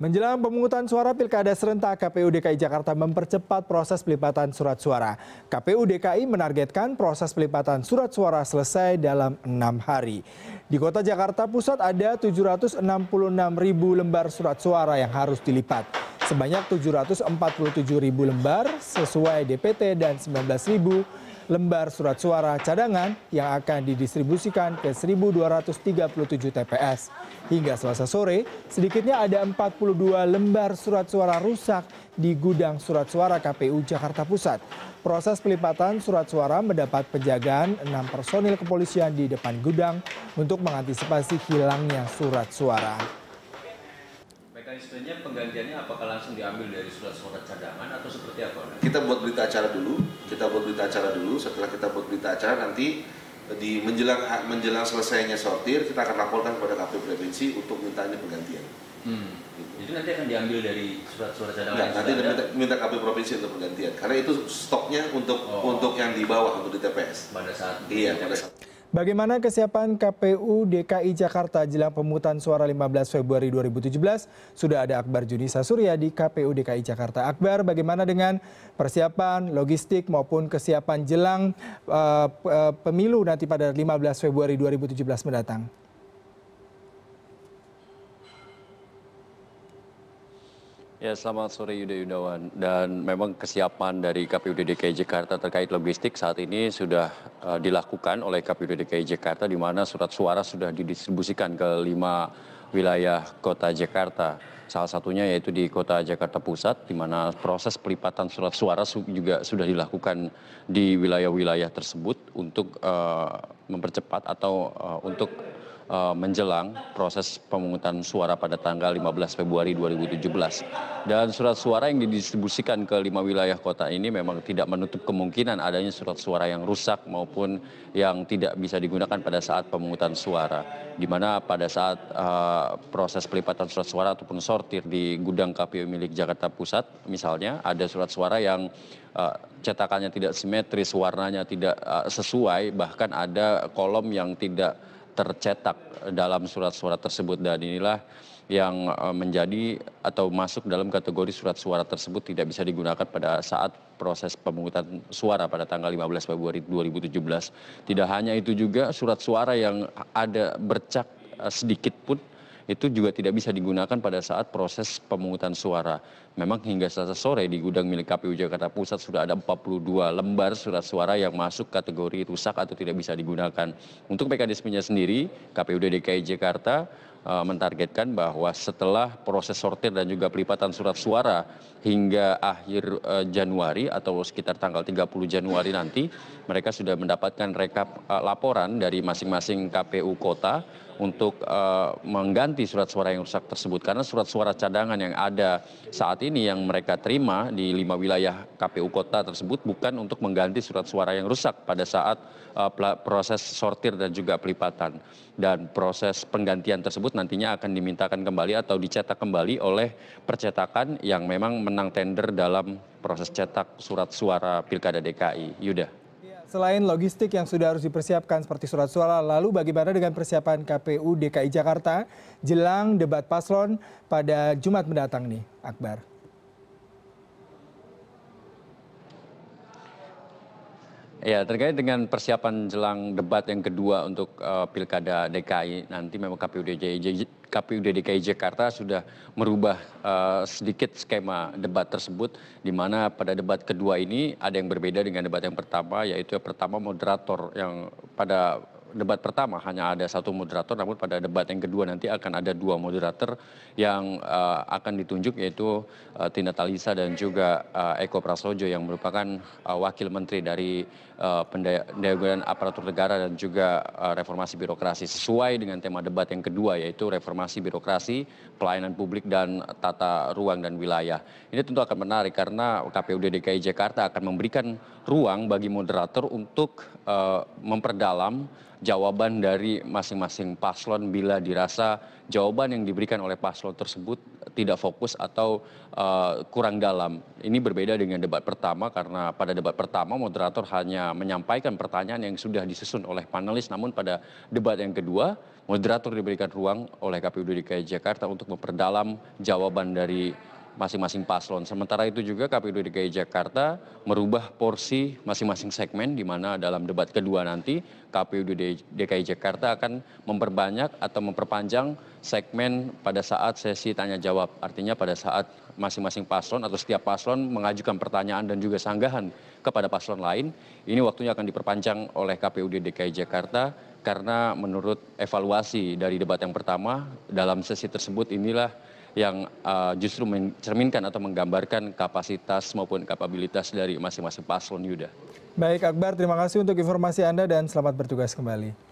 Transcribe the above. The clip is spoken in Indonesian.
Menjelang pemungutan suara Pilkada serentak, KPU DKI Jakarta mempercepat proses pelipatan surat suara. KPU DKI menargetkan proses pelipatan surat suara selesai dalam enam hari. Di kota Jakarta Pusat ada 766 ribu lembar surat suara yang harus dilipat sebanyak 747 ribu lembar sesuai DPT dan 19 ribu lembar surat suara cadangan yang akan didistribusikan ke 1.237 TPS. Hingga selasa sore, sedikitnya ada 42 lembar surat suara rusak di gudang surat suara KPU Jakarta Pusat. Proses pelipatan surat suara mendapat penjagaan 6 personil kepolisian di depan gudang untuk mengantisipasi hilangnya surat suara mekanismenya penggantiannya apakah langsung diambil dari surat-surat cadangan atau seperti apa? Kita buat berita acara dulu, kita buat berita acara dulu. Setelah kita buat berita acara nanti di menjelang menjelang selesainya sortir kita akan laporkan kepada KPU provinsi untuk mintanya penggantian. Hmm. Gitu. Jadi nanti akan diambil dari surat-surat cadangan. Nggak, nanti minta, minta KPU provinsi untuk penggantian karena itu stoknya untuk oh. untuk yang di bawah untuk di TPS. Pada saat iya pada saat Bagaimana kesiapan KPU DKI Jakarta jelang pemutusan suara 15 Februari 2017? Sudah ada Akbar Junisa Surya di KPU DKI Jakarta. Akbar, bagaimana dengan persiapan logistik maupun kesiapan jelang uh, uh, pemilu nanti pada 15 Februari 2017 mendatang? Ya, selamat sore Yuda Yudawan. Dan memang kesiapan dari KPUD DKI Jakarta terkait logistik saat ini sudah uh, dilakukan oleh KPUD DKI Jakarta di mana surat suara sudah didistribusikan ke lima wilayah kota Jakarta. Salah satunya yaitu di kota Jakarta Pusat di mana proses pelipatan surat suara juga sudah dilakukan di wilayah-wilayah tersebut untuk uh, mempercepat atau uh, untuk Eh, menjelang proses pemungutan suara pada tanggal 15 Februari 2017. Dan surat suara yang didistribusikan ke lima wilayah kota ini memang tidak menutup kemungkinan adanya surat suara yang rusak maupun yang tidak bisa digunakan pada saat pemungutan suara. Di mana pada saat uh, proses pelipatan surat suara ataupun sortir di gudang KPU milik Jakarta Pusat misalnya ada surat suara yang eh, cetakannya tidak simetris, warnanya tidak sesuai, bahkan ada kolom yang tidak tercetak dalam surat suara tersebut dan inilah yang eh, menjadi atau masuk dalam kategori surat suara tersebut tidak bisa digunakan pada saat proses pemungutan suara pada tanggal 15 Februari 2017. Tidak hanya itu juga surat suara yang ada bercak eh, sedikit pun itu juga tidak bisa digunakan pada saat proses pemungutan suara. Memang hingga selasa sore di gudang milik KPU Jakarta Pusat sudah ada 42 lembar surat suara yang masuk kategori rusak atau tidak bisa digunakan. Untuk mekanismenya sendiri, KPU DKI Jakarta Eh, mentargetkan bahwa setelah proses sortir dan juga pelipatan surat suara hingga akhir eh, Januari atau sekitar tanggal 30 Januari nanti mereka sudah mendapatkan rekap eh, laporan dari masing-masing KPU kota untuk mengganti surat suara yang rusak tersebut karena surat suara cadangan yang ada saat ini yang mereka terima di lima wilayah KPU kota tersebut bukan untuk mengganti surat suara yang rusak pada saat proses sortir dan juga pelipatan dan proses penggantian tersebut tersebut nantinya akan dimintakan kembali atau dicetak kembali oleh percetakan yang memang menang tender dalam proses cetak surat suara Pilkada DKI. Yuda. Iya, selain logistik yang sudah harus dipersiapkan seperti surat suara, lalu bagaimana dengan persiapan KPU DKI Jakarta jelang debat paslon pada Jumat mendatang nih, Akbar? ya terkait dengan persiapan jelang debat yang kedua untuk eh, pilkada dki nanti memang kpud dki jakarta sudah merubah eh, sedikit skema debat tersebut di mana pada debat kedua ini ada yang berbeda dengan debat yang pertama yaitu yang pertama moderator yang pada debat pertama hanya ada satu moderator, namun pada debat yang kedua nanti akan ada dua moderator yang uh, akan ditunjuk yaitu uh, Tina Talisa dan juga uh, Eko Prasojo yang merupakan uh, wakil menteri dari uh, pendayagunaan aparatur negara dan juga uh, reformasi birokrasi sesuai dengan tema debat yang kedua yaitu reformasi birokrasi, pelayanan publik dan tata ruang dan wilayah. Ini tentu akan menarik karena KPUD DKI Jakarta akan memberikan ruang bagi moderator untuk uh, memperdalam jawaban dari masing-masing paslon bila dirasa jawaban yang diberikan oleh paslon tersebut tidak fokus atau uh, kurang dalam. Ini berbeda dengan debat pertama karena pada debat pertama moderator hanya menyampaikan pertanyaan yang sudah disusun oleh panelis namun pada debat yang kedua moderator diberikan ruang oleh KPU DKI Jakarta untuk memperdalam jawaban dari masing-masing paslon. Sementara itu juga KPU DKI Jakarta merubah porsi masing-masing segmen di mana dalam debat kedua nanti KPU DKI Jakarta akan memperbanyak atau memperpanjang segmen pada saat sesi tanya jawab. Artinya pada saat masing-masing paslon atau setiap paslon mengajukan pertanyaan dan juga sanggahan kepada paslon lain, ini waktunya akan diperpanjang oleh KPU DKI Jakarta karena menurut evaluasi dari debat yang pertama dalam sesi tersebut inilah yang uh, justru mencerminkan atau menggambarkan kapasitas maupun kapabilitas dari masing-masing paslon Yuda. Baik Akbar, terima kasih untuk informasi Anda dan selamat bertugas kembali.